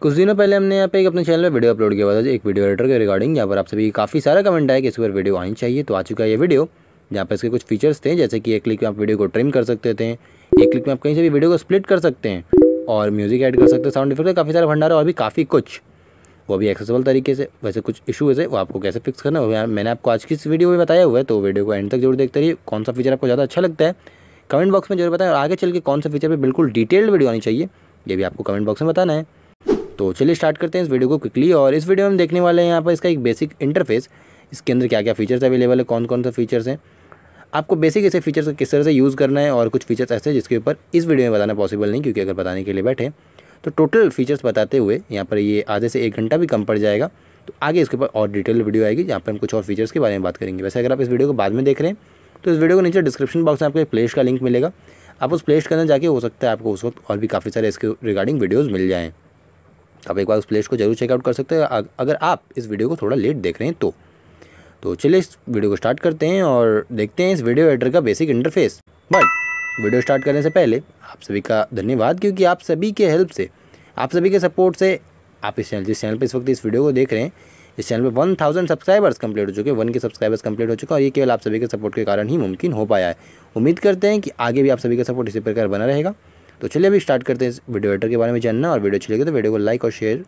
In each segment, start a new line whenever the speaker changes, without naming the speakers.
कुछ दिनों पहले हमने यहाँ पे एक अपने चैनल पे वीडियो अपलोड किया हुआ था एक वीडियो एडिटर के रिगार्डिंग यहाँ पर आप सभी काफ़ी सारा कमेंट आया कि इस पर वीडियो आनी चाहिए तो आ चुका है ये वीडियो जहाँ पर इसके कुछ फीचर्स थे जैसे कि एक क्लिक में आप वीडियो को ट्रिम कर सकते थे एक क्लिक में आप कहीं से भी वीडियो को स्प्लिट कर सकते हैं और म्यूज़िक ऐड कर सकते हैं साउंड इफेक्ट काफ़ी सारा भंडारा और भी काफ़ी कुछ वो भी एक्सेसिबल तरीके से वैसे कुछ इशूज़ है वो आपको कैसे फिक्स करना है मैंने आपको आज की इस वीडियो में बताया हुआ है तो वीडियो को एंड तक जरूर देखते रहिए कौन सा फीचर आपको ज़्यादा अच्छा लगता है कमेंट बॉक्स में जरूर बताएं और आगे चल के कौन सा फीचर पर बिल्कुल डिटेल्ड वीडियो आनी चाहिए ये भी आपको कमेंट बॉक्स में बताना है तो चलिए स्टार्ट करते हैं इस वीडियो को क्विकली और इस वीडियो में देखने वाले हैं यहाँ पर इसका एक बेसिक इंटरफेस इसके अंदर क्या क्या फीचर्स अवेलेबल है कौन कौन से फीचर्स हैं आपको बेसिक ऐसे फीचर्स किस तरह से यूज़ करना है और कुछ फीचर्स ऐसे जिसके ऊपर इस वीडियो में बताना पॉसिबल नहीं क्योंकि अगर बताने के लिए बैठे तो टोटल फीचर्स बताते हुए यहाँ पर ये आधे से एक घंटा भी कम पड़ जाएगा तो आगे इसके ऊपर और डिटेल वीडियो आएगी जहाँ पर हम कुछ और फीचर्स के बारे में बात करेंगे वैसे अगर आप इस वीडियो को बाद में देख रहे हैं तो इस वीडियो को नीचे डिस्क्रिप्शन बॉक्स में आपको एक प्लेस का लिंक मिलेगा आप उस प्लेस के अंदर जाके हो सकता है आपको उस वक्त और भी काफ़ी सारे इसके रिगार्डिंग वीडियोज़ मिल जाएँ आप एक बार उस प्लेलिस्ट को जरूर चेकआउट कर सकते हैं अगर आप इस वीडियो को थोड़ा लेट देख रहे हैं तो तो चलिए इस वीडियो को स्टार्ट करते हैं और देखते हैं इस वीडियो एडिटर का basic interface but video start करने से पहले आप सभी का धन्यवाद क्योंकि आप सभी के हेल्प से आप सभी के सपोर्ट से आप इस चैनल जिस चैनल पर इस वक्त इस वीडियो को देख रहे हैं इस चैनल पर वन थाउजेंड सब्सक्राइबर्स कंप्लीट हो चुके हैं वन के सब्सक्राइबर्स कंप्लीट हो हैं और ये केवल आप सभी के सपोर्ट के कारण ही मुमकिन हो पाया है उम्मीद करते हैं कि आगे भी आप सभी का सपोर्ट इसी प्रकार बना रहेगा तो चलिए अभी स्टार्ट करते हैं इस वीडियो एडिटर के बारे में जानना और वीडियो अच्छी तो वीडियो को लाइक और शेयर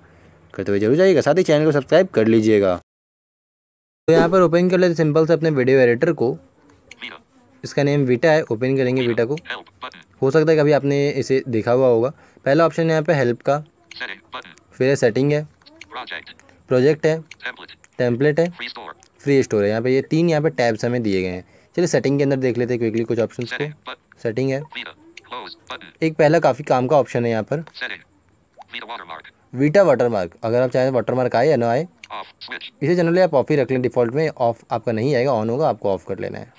करते हुए जरूर जाइएगा साथ ही चैनल को सब्सक्राइब कर लीजिएगा तो यहाँ पर ओपन कर लेते सिंपल से अपने वीडियो एडिटर को इसका नेम वीटा है ओपन करेंगे वीटा को हो सकता है कभी आपने इसे देखा हुआ होगा पहला ऑप्शन है यहाँ पे हेल्प का फिर है सेटिंग है प्रोजेक्ट है टेम्पलेट है फ्री स्टोर है यहाँ पे ये तीन यहाँ पे टैब्स हमें दिए गए हैं चलिए सेटिंग के अंदर देख लेते हैं क्विकली कुछ ऑप्शन को सेटिंग है एक पहला काफ़ी काम का ऑप्शन है यहाँ पर वीटा वाटरमार्क अगर आप चाहें वाटरमार्क तो आए या ना आए इसे जनरली आप ऑफ ही रख लें डिफ़ॉल्ट में ऑफ आपका नहीं आएगा ऑन होगा आपको ऑफ कर लेना है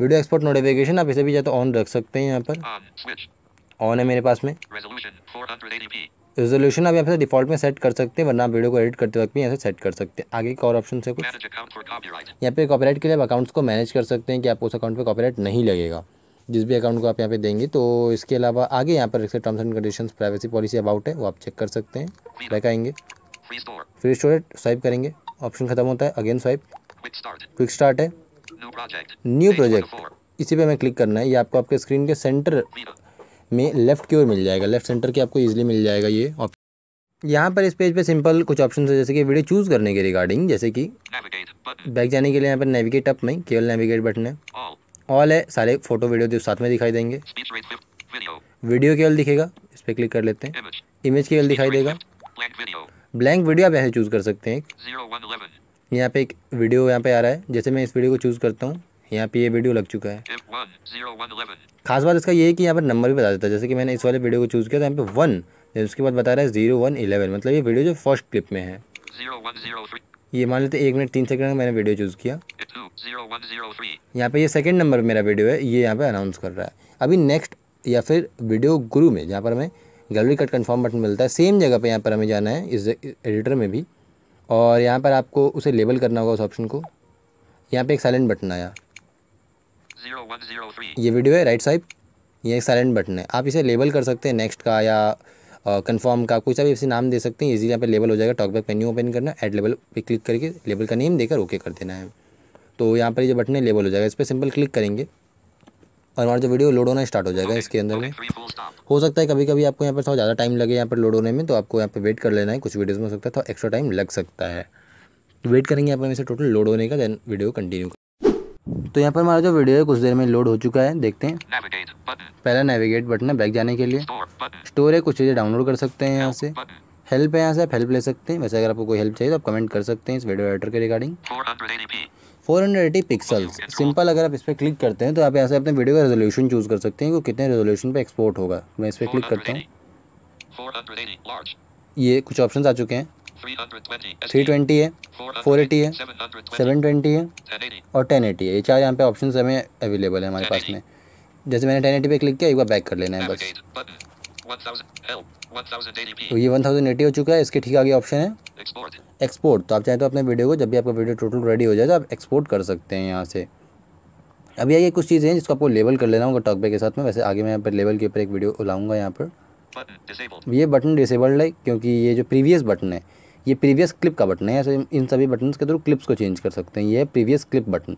वीडियो एक्सपोर्ट नोटिफिकेशन आप इसे भी या तो ऑन रख सकते हैं यहाँ पर ऑन है मेरे पास में रेजोल्यूशन आप यहाँ से डिफॉल्ट में सेट कर सकते हैं वरना आप वीडियो को एडिट करते वक्त भी यहाँ सेट कर सकते हैं आगे एक और ऑप्शन से कुछ यहाँ पे कॉपीराइट के लिए आप अकाउंट्स को मैनेज कर सकते हैं कि आप उस अकाउंट पे कॉपीराइट नहीं लगेगा जिस भी अकाउंट को आप यहाँ पे देंगे तो इसके अलावा आगे यहाँ पर terms and condition privacy policy about है वो आप चेक कर सकते हैं बैक आएंगे फ्री स्टोर स्वाइप करेंगे ऑप्शन खत्म होता है अगेन स्वाइप क्विक स्टार्ट है न्यू प्रोजेक्ट इसी पे हमें क्लिक करना है ये आपको आपके स्क्रीन के सेंटर में लेफ्ट की ओर मिल जाएगा लेफ्ट सेंटर के आपको इजीली मिल जाएगा ये ऑप्शन यहाँ पर इस पेज पे सिंपल कुछ ऑप्शन है जैसे कि वीडियो चूज़ करने के रिगार्डिंग जैसे कि बैक जाने के लिए यहाँ पर नेविगेट अप में केवल नेविगेट बटन है ऑल है सारे फोटो वीडियो जो साथ में दिखाई देंगे वीडियो केवल दिखेगा इस पर क्लिक कर लेते हैं इमेज केवल दिखाई देगा ब्लैंक वीडियो आप ऐसे चूज़ कर सकते हैं यहाँ पे एक वीडियो यहाँ पे आ रहा है जैसे मैं इस वीडियो को चूज़ करता हूँ यहाँ पे ये वीडियो लग चुका है खास बात इसका ये है कि यहाँ पर नंबर भी बता देता है जैसे कि मैंने इस वाले वीडियो को चूज़ किया तो यहाँ पे वन उसके बाद बता रहा है जीरो वन इलेवन मतलब ये वीडियो जो फर्स्ट क्लिप में है ये मान लेते एक मिनट तीन सेकंड मैंने वीडियो चूज़ किया यहाँ पे ये सेकंड नंबर मेरा वीडियो है ये यहाँ पे अनाउंस कर रहा है अभी नेक्स्ट या फिर वीडियो गुरु में जहाँ पर हमें गैलरी कट कन्फर्म बटन मिलता है सेम जगह पे यहाँ पर हमें जाना है इस एडिटर में भी और यहाँ पर आपको उसे लेबल करना होगा उस ऑप्शन को यहाँ पर एक साइलेंट बटन आया ये वीडियो है राइट साइड ये एक साइलेंट बटन है आप इसे लेबल कर सकते हैं नेक्स्ट का या कन्फर्म का कोई सा भी नाम दे सकते हैं इजीली यहाँ पे लेबल हो जाएगा टॉकबैक मेन्यू ओपन करना एड लेबल पे क्लिक करके लेबल का नेम देकर ओके कर देना है तो यहाँ पर जो बटन है लेबल हो जाएगा इस पर सिंपल क्लिक करेंगे और हमारा जो वीडियो लोड होना स्टार्ट हो जाएगा इसके अंदर में हो सकता है कभी कभी आपको यहाँ पर थोड़ा ज़्यादा टाइम लगे यहाँ पर लोड होने में तो आपको यहाँ पर वेट कर लेना है कुछ वीडियोज़ में हो सकता है थोड़ा एक्स्ट्रा टाइम लग सकता है तो वेट करेंगे यहाँ पर इसे टोटल लोड होने का देन वीडियो कंटिन्यू तो यहाँ पर हमारा जो वीडियो है कुछ देर में लोड हो चुका है देखते हैं पहला नेविगेट बटन है बैक जाने के लिए स्टोर है कुछ चीज़ें डाउनलोड कर सकते हैं यहाँ से हेल्प है यहाँ से आप हेल्प ले सकते हैं वैसे अगर आपको कोई हेल्प चाहिए तो आप कमेंट कर सकते हैं इस वीडियो एडिटर के regarding four hundred eighty pixels simple अगर आप इस पर क्लिक करते हैं तो आप यहाँ से अपने वीडियो का रेजोल्यूशन चूज़ कर सकते हैं कि कितने रेजोल्यूशन पर एक्सपोर्ट होगा मैं इस पर क्लिक करता हूँ ये कुछ ऑप्शन आ चुके हैं थ्री ट्वेंटी है फोर एटी है सेवन ट्वेंटी है और टेन एटी है ये चार यहाँ पे ऑप्शन हमें अवेलेबल है हमारे पास में जैसे मैंने टेन एटी पे क्लिक किया एक बार बैक कर लेना है बस तो ये वन थाउजेंड एटी हो चुका है इसके ठीक आगे ऑप्शन है एक्सपोर्ट तो आप चाहें तो अपने वीडियो को जब भी आपका वीडियो टोटल रेडी हो जाए तो आप एक्सपोर्ट कर सकते हैं यहाँ से अभी आइए कुछ चीज़ें हैं जिसको आपको लेबल कर लेना होगा टॉकबैक के साथ में वैसे आगे मैं यहाँ पर लेबल के ऊपर एक वीडियो लाऊंगा यहाँ पर ये बटन डिसेबल्ड है क्योंकि ये जो प्रीवियस बटन है ये प्रीवियस क्लिप का बटन है ऐसे इन सभी बटन के थ्रू क्लिप्स को चेंज कर सकते हैं ये प्रीवियस क्लिप बटन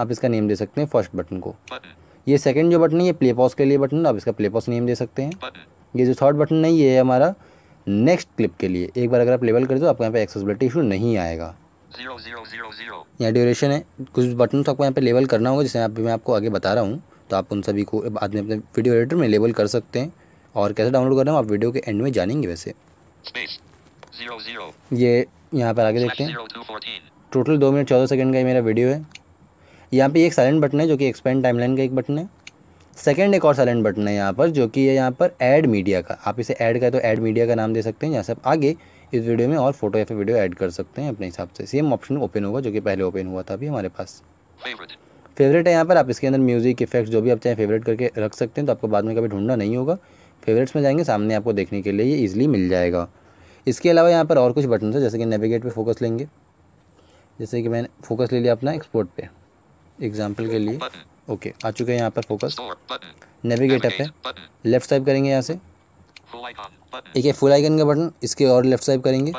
आप इसका नेम दे सकते हैं फर्स्ट बटन को ये सेकंड जो बटन है ये प्ले पॉज के लिए बटन आप इसका प्ले पॉज नेम दे सकते हैं ये जो थर्ड बटन है ये हमारा नेक्स्ट क्लिप के लिए एक बार अगर आप लेवल कर दो आपको यहाँ पे एक्सेसबिलिटी इशू नहीं आएगा यहाँ ड्यूरेशन है कुछ बटन तो आपको यहाँ पे लेवल करना होगा जैसे आप मैं आपको आगे बता रहा हूँ तो आप उन सभी को बाद में अपने वीडियो एडिटर में लेबल कर सकते हैं और कैसे डाउनलोड करना है आप वीडियो के एंड में जानेंगे वैसे ये यहाँ पर आगे देखते हैं टोटल दो मिनट चौदह सेकेंड का ये मेरा वीडियो है यहाँ पर एक साइलेंट बटन है जो कि एक्सपेंड टाइम का एक बटन है सेकेंड एक और साइलेंट बटन है यहाँ पर जो कि है यहाँ पर ऐड मीडिया का आप इसे ऐड करें तो ऐड मीडिया का नाम दे सकते हैं यहाँ से आप आगे इस वीडियो में और फोटो या फिर वीडियो ऐड कर सकते हैं अपने हिसाब से सेम ऑप्शन ओपन होगा जो कि पहले ओपन हुआ था अभी हमारे पास फेवरेट है यहाँ पर आप इसके अंदर म्यूजिक इफेक्ट्स जो भी आप चाहें फेवरेट करके रख सकते हैं तो आपको बाद में कभी ढूंढना नहीं होगा फेवरेट्स में जाएंगे सामने आपको देखने के लिए ये ईजिली मिल जाएगा इसके अलावा यहाँ पर और कुछ बटन है जैसे कि नेविगेट पर फोकस लेंगे जैसे कि मैंने फोकस ले लिया अपना एक्सपोर्ट पर एग्जाम्पल के लिए ओके आ चुके हैं यहाँ पर फोकस नेविगेट ऐप है लेफ्ट साइड करेंगे यहाँ से एक है फुल आइकन का बटन इसके और लेफ्ट साइड करेंगे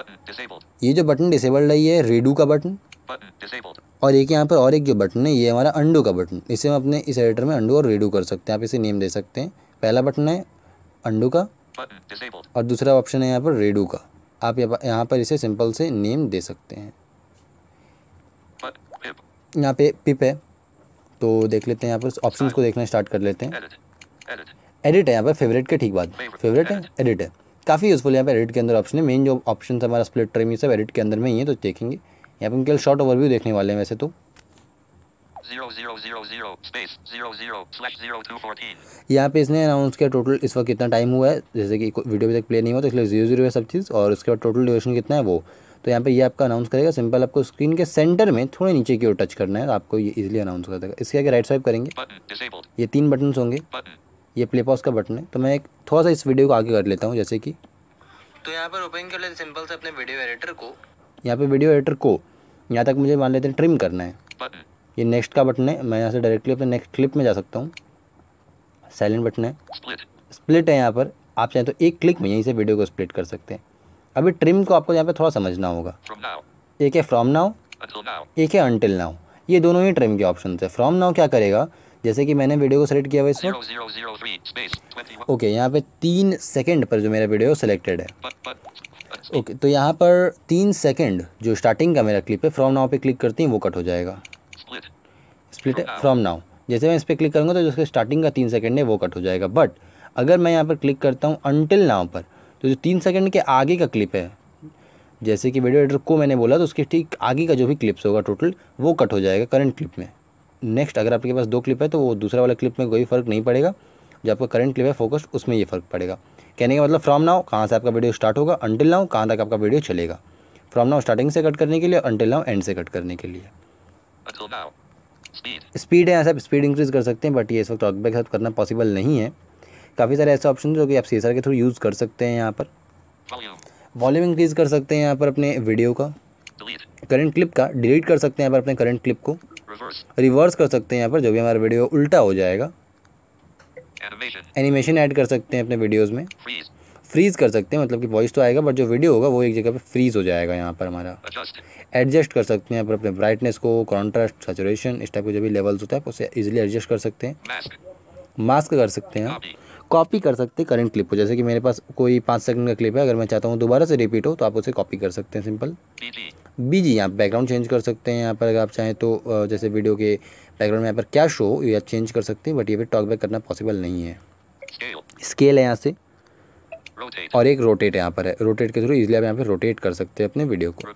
ये जो बटन डिसेबल्ड है ये रेडू का बटन और एक यहाँ पर और एक जो बटन है ये हमारा अंडू का बटन इसे हम अपने इस एडिटर में अंडू और रेडू कर सकते हैं आप इसे नेम दे सकते हैं पहला बटन है अंडू का और दूसरा ऑप्शन है यहाँ पर रेडू का आप यहाँ पर इसे सिंपल से नेम दे सकते हैं यहाँ पे पिप है तो देख लेते हैं यहाँ पर ऑप्शन को देखना स्टार्ट कर लेते हैं एडिट है यहाँ पर फेवरेट के ठीक बाद फेवरेट है एडिट है काफ़ी यूजफुल यहाँ पर एडिट के अंदर ऑप्शन है मेन जो ऑप्शन हमारा स्प्लिट ट्रेम सब एडिट के अंदर में ही है तो देखेंगे यहाँ पर हम केवल शॉर्ट ओवरव्यू देखने वाले हैं वैसे तो यहाँ पे इसने अनाउंस किया टोटल इस वक्त कितना टाइम हुआ है जैसे कि वीडियो भी तक प्ले नहीं हुआ तो इसलिए जीरो जीरो है सब चीज़ और उसके बाद टोटल ड्यूरेशन कितना है वो तो यहाँ पे ये आपका अनाउंस करेगा सिंपल आपको स्क्रीन के सेंटर में थोड़े नीचे की ओर टच करना है आपको ये इजिली अनाउंस कर देगा इसके आगे राइट स्वाइप करेंगे ये तीन बटन्स होंगे ये प्ले पॉज का बटन है तो मैं एक थोड़ा सा इस वीडियो को आगे कर लेता हूँ जैसे कि तो यहाँ पर ओपन कर लेते सिंपल से अपने वीडियो एडिटर को यहाँ पे वीडियो एडिटर को यहाँ तक मुझे मान लेते हैं ट्रिम करना है ये नेक्स्ट का बटन है मैं यहाँ से डायरेक्टली अपने नेक्स्ट क्लिप में जा सकता हूँ साइलेंट बटन है स्प्लिट है यहाँ पर आप चाहें तो एक क्लिक में यहीं से वीडियो को स्प्लिट कर सकते हैं अभी ट्रिम को आपको यहाँ पे थोड़ा समझना होगा एक है फ्रॉम नाउ एक है अनटिल नाउ ये दोनों ही ट्रिम के ऑप्शन है फ्रॉम नाउ क्या करेगा जैसे कि मैंने वीडियो को सेलेक्ट किया हुआ इसमें ओके यहाँ पे तीन सेकंड पर जो मेरा वीडियो सेलेक्टेड है ओके तो यहाँ पर तीन सेकंड जो स्टार्टिंग का मेरा क्लिप है फ्रॉम नाउ पे क्लिक करती हैं वो कट हो जाएगा स्प्लिट है फ्रॉम नाउ जैसे मैं इस पर क्लिक करूँगा तो जिसके स्टार्टिंग का तीन सेकेंड है वो कट हो जाएगा बट अगर मैं यहाँ पर क्लिक करता हूँ अनटिल नाउ पर तो जो तीन सेकंड के आगे का क्लिप है जैसे कि वीडियो एडिटर को मैंने बोला तो उसके ठीक आगे का जो भी क्लिप्स होगा टोटल वो कट हो जाएगा करंट क्लिप में नेक्स्ट अगर आपके पास दो क्लिप है तो वो दूसरा वाला क्लिप में कोई फ़र्क नहीं पड़ेगा जो आपका करंट क्लिप है फोकस्ड उसमें ये फ़र्क पड़ेगा कहने का मतलब फ्रॉम नाउ कहाँ से आपका वीडियो स्टार्ट होगा अंटिल नाउ कहाँ तक आपका वीडियो चलेगा फ्रॉम नाउ स्टार्टिंग से कट करने के लिए अंटिल नाउ एंड से कट करने के लिए स्पीड है ऐसा आप स्पीड इंक्रीज़ कर सकते हैं बट ये इस वक्त टॉकबैक साथ करना पॉसिबल नहीं है काफ़ी सारे ऐसे ऑप्शन जो कि आप सीसर के थ्रू यूज़ कर सकते हैं यहाँ पर वॉल्यूम इंक्रीज़ कर सकते हैं यहाँ पर अपने वीडियो का करंट क्लिप का डिलीट कर सकते हैं यहाँ पर अपने करंट क्लिप को रिवर्स कर सकते हैं यहाँ पर जो भी हमारा वीडियो उल्टा हो जाएगा एनिमेशन ऐड कर सकते हैं अपने वीडियोज़ में फ्रीज़ कर सकते हैं मतलब कि वॉइस तो आएगा बट जो वीडियो होगा वो एक जगह पे फ्रीज़ हो जाएगा यहाँ पर हमारा एडजस्ट कर सकते हैं यहाँ पर अपने ब्राइटनेस को कॉन्ट्रास्ट सचुरेशन इस टाइप के जो भी लेवल्स होता है उसे ईजिली एडजस्ट कर सकते हैं मास्क कर सकते हैं कॉपी कर सकते हैं करंट क्लिप को जैसे कि मेरे पास कोई पाँच सेकंड का क्लिप है अगर मैं चाहता हूँ दोबारा से रिपीट हो तो आप उसे कॉपी कर सकते हैं सिंपल बी जी यहाँ बैकग्राउंड चेंज कर सकते हैं यहाँ पर अगर आप चाहें तो जैसे वीडियो के बैकग्राउंड में यहाँ पर क्या शो हो ये आप चेंज कर सकते हैं बट ये फिर टॉक बैक करना पॉसिबल नहीं है स्केल है यहाँ से और एक रोटेट यहाँ पर है रोटेट के थ्रू इजिली आप यहाँ पर रोटेट कर सकते हैं अपने वीडियो को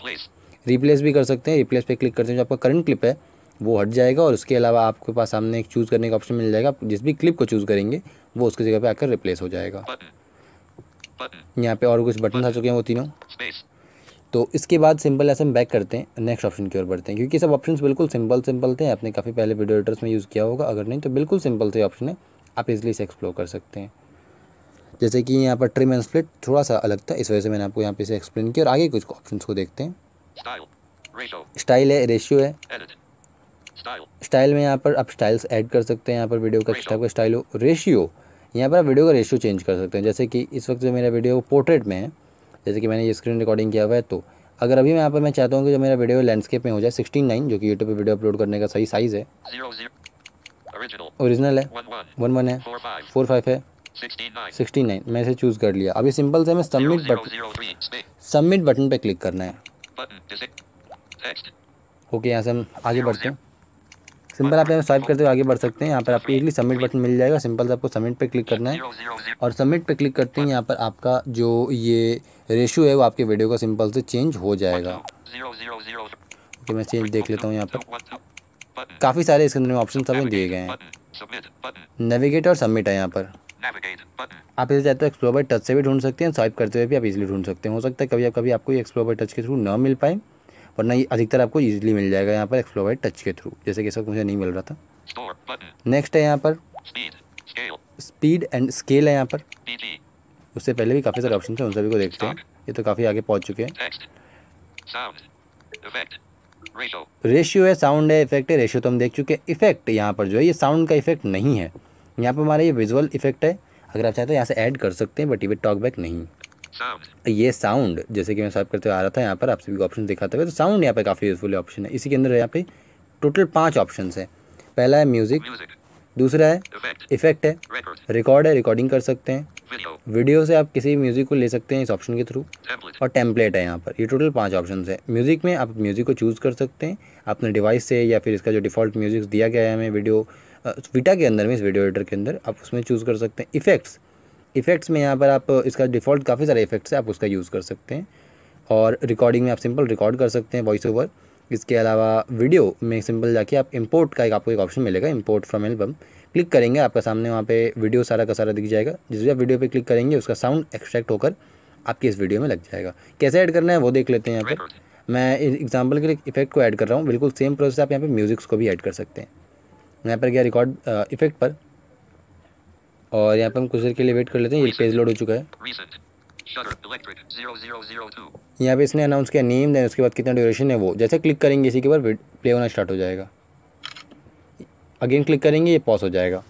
रिप्लेस भी कर सकते हैं रिप्लेस पर क्लिक करते हैं जो आपका करंट क्लिप है वो हट जाएगा और उसके अलावा आपके पास सामने एक चूज़ करने का ऑप्शन मिल जाएगा आप जिस भी क्लिप को चूज़ करेंगे वो उसकी जगह पे आकर रिप्लेस हो जाएगा यहाँ पे और कुछ बटन आ चुके हैं वो तीनों तो इसके बाद सिंपल ऐसे हम बैक करते हैं नेक्स्ट ऑप्शन की ओर बढ़ते हैं क्योंकि सब ऑप्शन बिल्कुल सिंपल सिंपल थे आपने काफ़ी पहले वीडियो एडिटर्स में यूज़ किया होगा अगर नहीं तो बिल्कुल सिंपल से ऑप्शन है आप इजली इसे एक्सप्लोर कर सकते हैं जैसे कि यहाँ पर ट्रिम एंड स्प्लिट थोड़ा सा अलग था इस वजह से मैंने आपको यहाँ पे इसे एक्सप्लेन किया और आगे कुछ ऑप्शन को देखते हैं स्टाइल है रेशियो है स्टाइल में यहाँ पर आप स्टाइल्स ऐड कर सकते हैं यहाँ पर वीडियो का आपका स्टाइल हो रेशियो यहाँ पर आप वीडियो का रेशियो चेंज कर सकते हैं जैसे कि इस वक्त जो मेरा वीडियो पोर्ट्रेट में है जैसे कि मैंने ये स्क्रीन रिकॉर्डिंग किया हुआ है तो अगर अभी मैं यहाँ पर मैं चाहता हूँ कि जो मेरा वीडियो लैंडस्केप में हो जाए सिक्सटी नाइन जो कि यूट्यूब पर वीडियो अपलोड करने का सही साइज़ है ओरिजिनल है वन वन है फोर फाइव है सिक्सटी नाइन मैं इसे चूज़ कर लिया अभी सिंपल से हमें सबमिट बटन सबमिट बटन पर क्लिक करना है ओके यहाँ से हम आगे बढ़ते हैं सिंपल आप यहाँ स्वाइप करते हुए आगे बढ़ सकते हैं यहाँ पर आपको इजली सबमिट बटन मिल जाएगा सिंपल से आपको सबमिट पे क्लिक करना है और सबमिट पे क्लिक करते हैं यहाँ पर आपका जो ये रेशो है वो आपके वीडियो का सिंपल से चेंज हो जाएगा ओके मैं चेंज देख लेता हूँ यहाँ पर काफ़ी सारे इसके अंदर में ऑप्शन सब दिए गए हैं नेविगेट और सबमिट है यहाँ पर आप इसे चाहते हो एक्सप्लोर बाई टच से भी ढूंढ सकते हैं स्वाइप करते हुए भी आप इजली ढूंढ सकते हैं हो सकता है कभी आप कभी आपको एक्सप्लोर बाई टच के थ्रू न मिल पाए वरना ये अधिकतर आपको इजीली मिल जाएगा यहाँ पर एक्सप्लोर बाई टच के थ्रू जैसे कि सब मुझे नहीं मिल रहा था नेक्स्ट है यहाँ पर स्पीड एंड स्केल है यहाँ पर उससे पहले भी काफ़ी सारे ऑप्शन हैं उन सभी को देखते हैं ये तो काफ़ी आगे पहुँच चुके हैं रेशियो है साउंड है इफेक्ट है रेशियो तो हम देख चुके हैं इफेक्ट यहाँ पर जो है ये साउंड का इफेक्ट नहीं है यहाँ पर हमारा ये विजुअल इफेक्ट है अगर आप चाहते तो यहाँ से ऐड कर सकते हैं बट ये टॉक बैक नहीं ये साउंड जैसे कि मैं साफ करते हुए आ रहा था यहाँ पर आप सभी को ऑप्शन दिखाते हुए तो साउंड यहाँ पर काफ़ी यूजफुल ऑप्शन है इसी के अंदर यहाँ पे टोटल पाँच ऑप्शन है पहला है म्यूज़िक दूसरा है इफेक्ट है रिकॉर्ड है रिकॉर्डिंग कर सकते हैं वीडियो से आप किसी म्यूज़िक को ले सकते हैं इस ऑप्शन के थ्रू और टेम्पलेट है यहाँ पर ये टोटल पांच ऑप्शन है म्यूज़िक में आप म्यूज़िक को चूज़ कर सकते हैं अपने डिवाइस से या फिर इसका जो डिफ़ॉल्ट म्यूज़िक दिया गया है हमें वीडियो विटा के अंदर में इस वीडियो एडिटर के अंदर आप उसमें चूज़ कर सकते हैं इफेक्ट्स इफ़ेक्ट्स में यहाँ पर आप इसका डिफ़ॉल्ट काफ़ी सारे इफ़ेक्ट्स है आप उसका यूज़ कर सकते हैं और रिकॉर्डिंग में आप सिंपल रिकॉर्ड कर सकते हैं वॉइस ओवर इसके अलावा वीडियो में सिंपल जाके आप इंपोर्ट का एक आपको एक ऑप्शन मिलेगा इंपोर्ट फ्रॉम एल्बम क्लिक करेंगे आपका सामने वहाँ पे वीडियो सारा का सारा दिख जाएगा जिस आप वीडियो पे क्लिक करेंगे उसका साउंड एक्सट्रैक्ट होकर आपकी इस वीडियो में लग जाएगा कैसे ऐड करना है वो देख लेते हैं यहाँ पर मैं एग्जाम्पल के लिए इफेक्ट को ऐड कर रहा हूँ बिल्कुल सेम प्रोसेस आप यहाँ पर म्यूज़िक्स को भी ऐड कर सकते हैं यहाँ पर गया रिकॉर्ड इफेक्ट पर और यहाँ पर हम कुछ देर के लिए वेट कर लेते हैं ये पेज लोड हो चुका है यहाँ पे इसने अनाउंस किया नेम देन उसके बाद कितना ड्यूरेशन है वो जैसे क्लिक करेंगे इसी के ऊपर प्ले होना स्टार्ट हो जाएगा अगेन क्लिक करेंगे ये पॉज हो जाएगा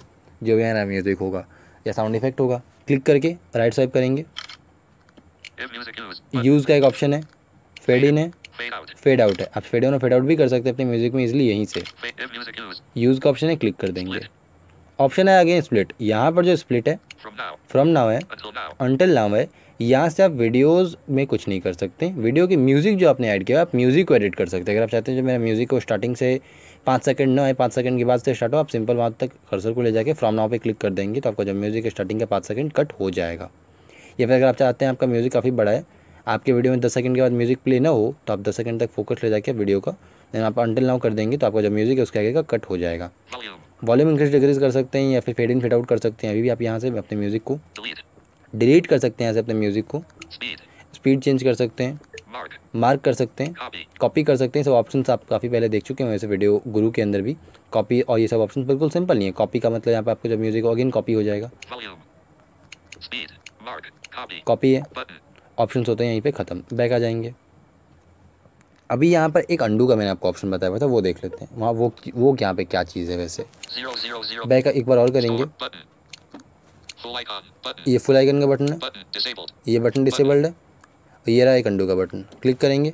जो भी है ना म्यूज़िक होगा या साउंड इफेक्ट होगा क्लिक करके राइट साइड करेंगे यूज़ का एक ऑप्शन है फेड इन है फेड आउट है आप फेड इन और फेड आउट भी कर सकते हैं अपने म्यूज़िक में इजिली यहीं से यूज़ का ऑप्शन है क्लिक कर देंगे ऑप्शन है आगे स्प्लिट यहाँ पर जो स्प्लिट है फ्रॉम नाव है अनटिल नाव है यहाँ से आप वीडियोस में कुछ नहीं कर सकते वीडियो की म्यूज़िक जो आपने ऐड किया है आप म्यूज़िक को एडिट कर सकते हैं अगर आप चाहते हैं जो मेरा म्यूज़िक को स्टार्टिंग से पाँच सेकंड ना आए पाँच सेकंड के बाद से स्टार्ट हो आप सिंपल वहाँ तक कर्सर को ले जाके फ्रॉम नाव पे क्लिक कर देंगे तो आपका जो म्यूज़िक स्टार्टिंग का पाँच सेकंड कट हो जाएगा या फिर अगर आप चाहते हैं आपका म्यूज़िक काफ़ी बड़ा है आपके वीडियो में दस सेकंड के बाद म्यूज़िक प्ले ना हो तो आप दस सेकंड तक फोकस ले जाके वीडियो का देन आप अंटिल नाउ कर देंगे तो आपका जो म्यूज़िक है उसके आगे का कट हो जाएगा वॉल्यूम इंक्रीज डिक्रीज कर सकते हैं या फिर फेड इन फेड आउट कर सकते हैं अभी भी आप यहाँ से अपने म्यूज़िक को डिलीट कर सकते हैं यहाँ से अपने म्यूज़िक को स्पीड चेंज कर सकते हैं मार्क कर सकते हैं कॉपी कर सकते हैं सब ऑप्शन आप काफ़ी पहले देख चुके हैं वैसे वीडियो गुरु के अंदर भी कॉपी और ये सब ऑप्शन बिल्कुल सिंपल नहीं है कॉपी का मतलब यहाँ पर आपको जब म्यूज़िक अगेन कॉपी हो जाएगा कॉपी है ऑप्शंस होते हैं यहीं पे ख़त्म बैक आ जाएंगे अभी यहाँ पर एक अंडू का मैंने आपको ऑप्शन बताया हुआ था वो देख लेते हैं वहाँ वो वो यहाँ पे क्या चीज़ है वैसे बैक एक बार और करेंगे ये फुल आइकन का बटन है ये बटन डिसेबल्ड है और ये रहा एक अंडू का बटन क्लिक करेंगे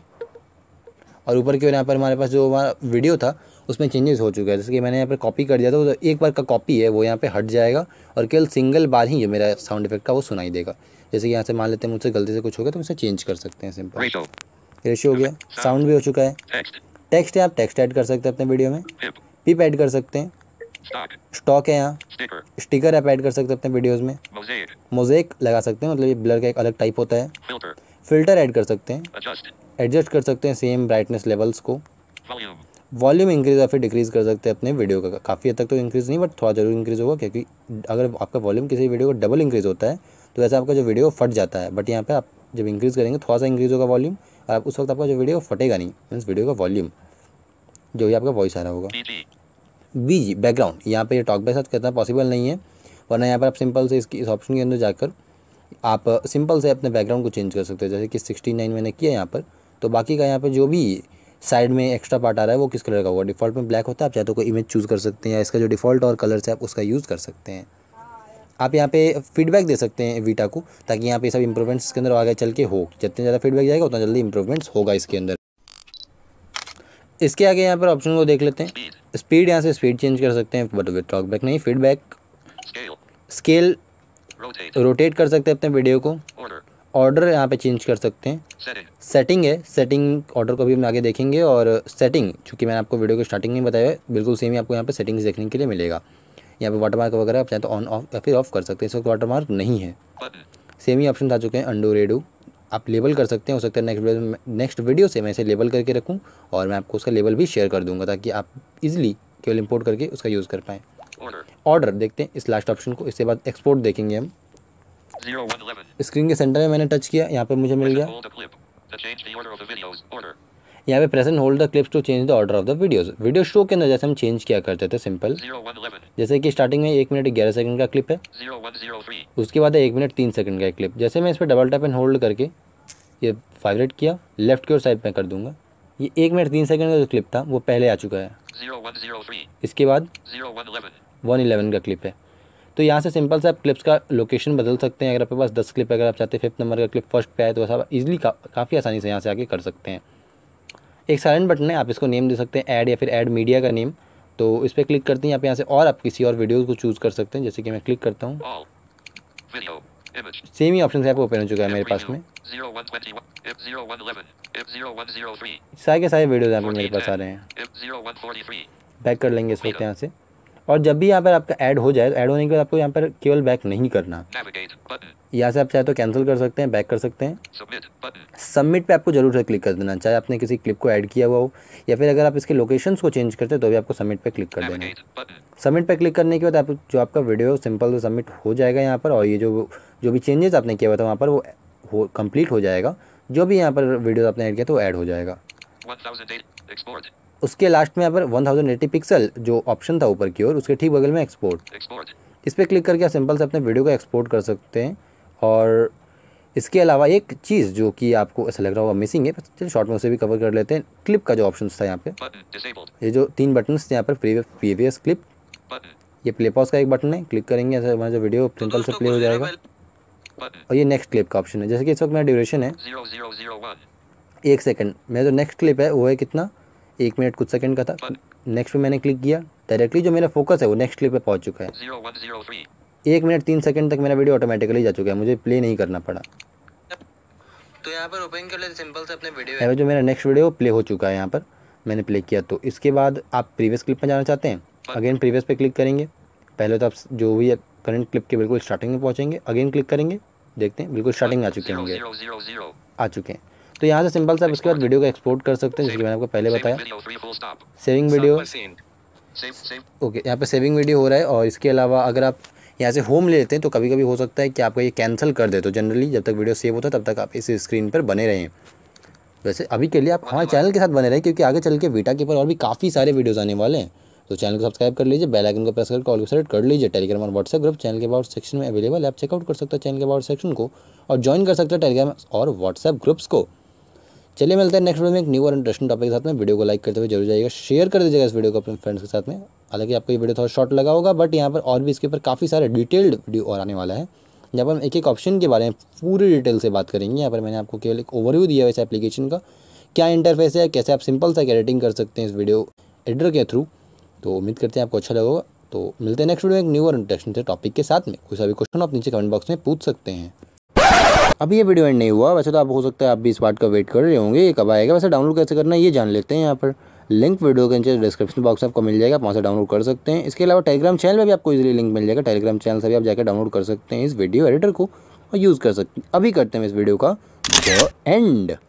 और ऊपर की ओर यहाँ पर हमारे पास जो हमारा वीडियो था उसमें चेंजेस हो चुका है जैसे कि मैंने यहाँ पर कॉपी कर दिया था तो एक बार का कॉपी है वो यहाँ पे हट जाएगा और केवल सिंगल बार ही जो मेरा साउंड इफेक्ट का वो सुनाई देगा जैसे कि यहाँ से मान लेते हैं मुझसे गलती से कुछ हो गया तो उसे चेंज कर सकते हैं सिंपल रेशियो हो गया साउंड भी हो चुका है टेक्स्ट है आप टेक्स्ट ऐड कर सकते हैं अपने वीडियो में पिप ऐड कर सकते हैं स्टॉक है यहाँ स्टिकर आप ऐड कर सकते हैं अपने वीडियोज़ में मोजेक लगा सकते हैं मतलब ये ब्लर का एक अलग टाइप होता है फिल्टर ऐड कर सकते हैं एडजस्ट कर सकते हैं सेम ब्राइटनेस लेवल्स को वॉल्यूम इंक्रीज या फिर डिक्रीज़ कर सकते हैं अपने वीडियो का काफ़ी हद तक तो इंक्रीज़ नहीं बट थोड़ा जरूर इंक्रीज़ होगा क्योंकि अगर आपका वॉल्यूम किसी वीडियो का डबल इंक्रीज़ होता है तो वैसे आपका जो वीडियो फट जाता है बट यहाँ पर आप जब इंक्रीज़ करेंगे थोड़ा सा इंक्रीज़ होगा वॉल्यूम और आप उस वक्त आपका जो वीडियो फटेगा नहीं मीन्स वीडियो का वॉल्यूम जो भी आपका वॉइस आ रहा होगा बी जी बैकग्राउंड यहाँ पर टॉक बैक साथ करना पॉसिबल नहीं है वरना यहाँ पर आप सिंपल से इसकी इस ऑप्शन के अंदर जाकर आप सिंपल से अपने बैकग्राउंड को चेंज कर सकते हो जैसे कि सिक्सटी नाइन मैंने किया यहाँ पर तो बाकी का यहाँ पर जो भी साइड में एक्स्ट्रा पार्ट आ रहा है वो किस कलर का होगा डिफ़ॉल्ट में ब्लैक होता है आप चाहे तो कोई इमेज चूज़ कर सकते हैं या इसका जो डिफ़ॉल्ट और कलर है आप उसका यूज़ कर सकते हैं आप यहाँ पे फीडबैक दे सकते हैं वीटा को ताकि यहाँ पे सब इंप्रूवमेंट्स इसके अंदर आगे चल के हो जितने ज़्यादा फीडबैक जाएगा उतना जल्दी इम्प्रूवमेंट्स होगा इसके अंदर इसके आगे यहाँ पर ऑप्शन को देख लेते हैं स्पीड यहाँ से स्पीड चेंज कर सकते हैं बट टॉकबैक नहीं फीडबैक स्केल रोटेट कर सकते हैं अपने वीडियो को ऑर्डर यहाँ पे चेंज कर सकते हैं सेटिंग है सेटिंग ऑर्डर को भी हम आगे देखेंगे और सेटिंग चूँकि मैंने आपको वीडियो के स्टार्टिंग में बताया है बिल्कुल सेम ही आपको यहाँ पे सेटिंग्स देखने के लिए मिलेगा यहाँ पे वाटरमार्क वगैरह आप चाहें तो ऑन ऑफ या फिर ऑफ कर सकते हैं इसका वक्त वाटरमार्क नहीं है सेम ही ऑप्शन आ चुके हैं अंडो रेडो आप लेबल कर सकते हैं हो सकता है नेक्स्ट नेक्स्ट वीडियो से मैं इसे लेबल करके रखूँ और मैं आपको उसका लेबल भी शेयर कर दूँगा ताकि आप इजिली केवल इम्पोर्ट करके उसका यूज़ कर पाएँ ऑर्डर देखते हैं इस लास्ट ऑप्शन को इसके बाद एक्सपोर्ट देखेंगे हम स्क्रीन के सेंटर में मैंने टच किया यहाँ पर मुझे मिल गया यहाँ पे and hold the clips to change the order of the videos video show के अंदर जैसे हम चेंज किया करते थे सिंपल जैसे कि स्टार्टिंग में एक मिनट ग्यारह सेकंड का क्लिप है उसके बाद एक मिनट तीन सेकंड का क्लिप जैसे मैं इस पर डबल टैप एंड होल्ड करके ये फाइवरेट किया लेफ्ट की ओर साइड में कर दूंगा ये एक मिनट तीन सेकंड का जो क्लिप था वो पहले आ चुका है इसके बाद वन इलेवन का क्लिप है तो यहाँ से सिंपल से आप क्लिप्स का लोकेशन बदल सकते हैं अगर आपके पास दस क्लिप अगर आप चाहते हैं फिफ्थ नंबर का क्लिप फर्स्ट पे आए तो आप इजीली का, काफ़ी आसानी से यहाँ से आके कर सकते हैं एक साइलेंट बटन है आप इसको नेम दे सकते हैं ऐड या फिर ऐड मीडिया का नेम तो इस पर क्लिक करते हैं आप यहाँ से और आप किसी और वीडियो को चूज़ कर सकते हैं जैसे कि मैं क्लिक करता हूँ सेम ही ऑप्शन यहाँ आपको ओपन हो चुका है मेरे पास में सारे के सारे वीडियोज यहाँ मेरे पास आ रहे हैं बैक कर लेंगे इस वक्त यहाँ से और जब भी यहाँ पर आपका ऐड हो जाए तो ऐड होने के बाद आपको यहाँ पर केवल बैक नहीं करना यहाँ से आप चाहे तो कैंसिल कर सकते हैं बैक कर सकते हैं सबमिट पे आपको जरूर से क्लिक कर देना चाहे आपने किसी क्लिप को ऐड किया हुआ हो या फिर अगर आप इसके लोकेशन को चेंज करते हैं तो भी आपको सबमिट पे क्लिक कर देना सबमिट पे क्लिक करने के बाद आप जो आपका वीडियो सिंपल से सबमिट हो जाएगा यहाँ पर और ये जो जो भी चेंजेस आपने किया हुआ था वहाँ पर वो हो कम्प्लीट हो जाएगा जो भी यहाँ पर वीडियो आपने ऐड किया तो ऐड हो जाएगा उसके लास्ट में यहाँ पर वन थाउजेंड एटी पिक्सल जो ऑप्शन था ऊपर की ओर उसके ठीक बगल में एक्सपोर्ट इस पर क्लिक करके आप सिंपल से अपने वीडियो को एक्सपोर्ट कर सकते हैं और इसके अलावा एक चीज़ जो कि आपको ऐसा लग रहा होगा मिसिंग है चलिए शॉर्ट में उसे भी कवर कर लेते हैं क्लिप का जो ऑप्शन था यहाँ पे ये जो तीन बटन्स थे यहाँ पर प्रीवियस क्लिप ये प्ले पॉज का एक बटन है क्लिक करेंगे ऐसा हमारा जो वीडियो तो सिंपल से प्ले हो जाएगा और ये नेक्स्ट क्लिप का ऑप्शन है जैसे कि इस वक्त मेरा ड्यूरेशन है एक सेकेंड मेरा जो नेक्स्ट क्लिप है वो है कितना एक मिनट कुछ सेकंड का था नेक्स्ट पे मैंने क्लिक किया डायरेक्टली जो मेरा फोकस है वो नेक्स्ट क्लिप पे पहुंच चुका
है
एक मिनट तीन सेकंड तक मेरा वीडियो ऑटोमेटिकली जा चुका है मुझे प्ले नहीं करना पड़ा तो यहाँ पर ओपन कर लेते सिंपल से अपने वीडियो है। जो मेरा नेक्स्ट वीडियो प्ले हो चुका है यहाँ पर मैंने प्ले किया तो इसके बाद आप प्रीवियस क्लिप में जाना चाहते हैं अगेन प्रीवियस पर क्लिक करेंगे पहले तो आप जो भी करंट क्लिप के बिल्कुल स्टार्टिंग में पहुँचेंगे अगेन क्लिक करेंगे देखते हैं बिल्कुल स्टार्टिंग आ चुके होंगे आ चुके हैं तो यहाँ से सिंपल से आप उसके बाद वीडियो को एक्सपोर्ट कर सकते हैं जैसे कि मैंने आपको पहले बताया सेविंग वीडियो ओके यहाँ पर सेविंग वीडियो हो रहा है और इसके अलावा अगर आप यहाँ से होम ले लेते हैं तो कभी कभी हो सकता है कि आपका ये कैंसिल कर दे तो जनरली जब तक वीडियो सेव होता है तब तक आप इस स्क्रीन पर बने रहें वैसे अभी के लिए आप हमारे चैनल के साथ बने रहें क्योंकि आगे चल के वीटा के ऊपर और भी काफ़ी सारे वीडियोज़ आने वाले हैं तो चैनल को सब्सक्राइब कर लीजिए बेल आइकन को प्रेस करके ऑल को सेलेक्ट कर लीजिए टेलीग्राम और व्हाट्सएप ग्रुप चैनल के अबाउट सेक्शन में अवेलेबल आप चेकआउट कर सकते हैं चैनल के अबाउट सेक्शन को और ज्वाइन कर सकते हैं टेलीग्राम और व्हाट्सएप ग्रुप्स को चलिए मिलते हैं नेक्स्ट वीडियो में एक न्यू और इंटरेस्टिंग टॉपिक के साथ में वीडियो को लाइक करते हुए जरूर जाइएगा शेयर कर दीजिएगा इस वीडियो को अपने फ्रेंड्स के साथ में हालांकि आपको ये वीडियो थोड़ा शॉर्ट लगा होगा बट यहाँ पर और भी इसके ऊपर काफ़ी सारे डिटेल्ड वीडियो और आने वाला है जहाँ पर हम एक एक ऑप्शन के बारे में पूरी डिटेल से बात करेंगे यहाँ पर मैंने आपको केवल एक ओवरव्यू दिया है इस एप्लीकेशन का क्या इंटरफेस है कैसे आप सिंपल सा एडिटिंग कर सकते हैं इस वीडियो एडिटर के थ्रू तो उम्मीद करते हैं आपको अच्छा लगेगा तो मिलते हैं नेक्स्ट वीडियो में एक न्यू और इंटरेस्टिंग टॉपिक के साथ में कोई सा भी क्वेश्चन आप नीचे कमेंट बॉक्स में पूछ सकते हैं अभी ये वीडियो एंड नहीं हुआ वैसे तो आप हो सकता है आप भी इस पार्ट का वेट कर रहे होंगे कब आएगा वैसे डाउनलोड कैसे करना है ये जान लेते हैं यहाँ पर लिंक वीडियो के नीचे डिस्क्रिप्शन बॉक्स में आपको मिल जाएगा आप वहाँ से डाउनलोड कर सकते हैं इसके अलावा टेलीग्राम चैनल में भी आपको इजीली लिंक मिल जाएगा टेलीग्राम चैनल से भी आप जाकर डाउनलोड कर सकते हैं इस वीडियो एडिटर को और यूज़ कर सकते हैं अभी करते हैं इस वीडियो का एंड